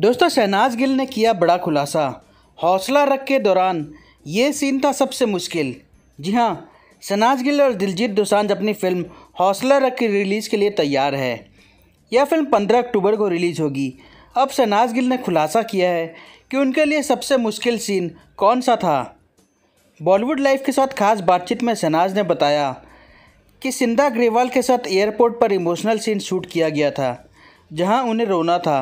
दोस्तों शहनाज गिल ने किया बड़ा खुलासा हौसला रख के दौरान ये सीन था सबसे मुश्किल जी हाँ शहनाज गिल और दिलजीत दोसांझ अपनी फिल्म हौसला रख की रिलीज़ के लिए तैयार है यह फिल्म 15 अक्टूबर को रिलीज़ होगी अब शहनाज गिल ने खुलासा किया है कि उनके लिए सबसे मुश्किल सीन कौन सा था बॉलीवुड लाइफ के साथ खास बातचीत में शहनाज ने बताया कि सिंधा ग्रेवाल के साथ एयरपोर्ट पर इमोशनल सीन शूट किया गया था जहां उन्हें रोना था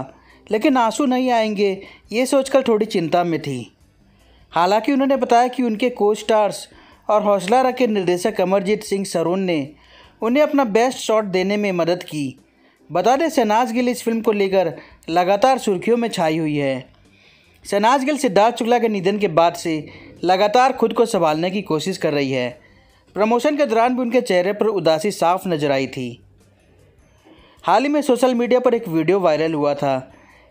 लेकिन आंसू नहीं आएंगे ये सोचकर थोड़ी चिंता में थी हालांकि उन्होंने बताया कि उनके को स्टार्स और हौसला के निर्देशक अमरजीत सिंह सरोन ने उन्हें अपना बेस्ट शॉट देने में मदद की बता दें शहनाज गिल इस फिल्म को लेकर लगातार सुर्खियों में छाई हुई है शहनाज गिल सिद्धार्थ शुक्ला के निधन के बाद से लगातार खुद को संभालने की कोशिश कर रही है प्रमोशन के दौरान भी उनके चेहरे पर उदासी साफ नजर आई थी हाल ही में सोशल मीडिया पर एक वीडियो वायरल हुआ था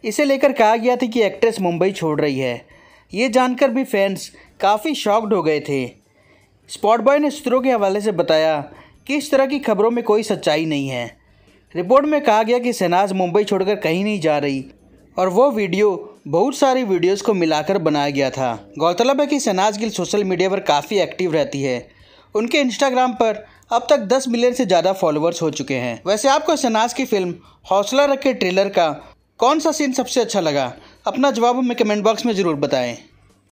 इसे लेकर कहा गया था कि एक्ट्रेस मुंबई छोड़ रही है ये जानकर भी फैंस काफ़ी शॉक्ड हो गए थे स्पॉट बॉय ने सूत्रों के हवाले से बताया कि इस तरह की खबरों में कोई सच्चाई नहीं है रिपोर्ट में कहा गया कि शहनाज मुंबई छोड़कर कहीं नहीं जा रही और वो वीडियो बहुत सारी वीडियोस को मिलाकर बनाया गया था गौरतलब है कि शहनाज गिल सोशल मीडिया पर काफ़ी एक्टिव रहती है उनके इंस्टाग्राम पर अब तक 10 मिलियन से ज़्यादा फॉलोअर्स हो चुके हैं वैसे आपको शहनाज की फिल्म हौसला रखे ट्रेलर का कौन सा सीन सबसे अच्छा लगा अपना जवाब हमें कमेंट बॉक्स में ज़रूर बताएं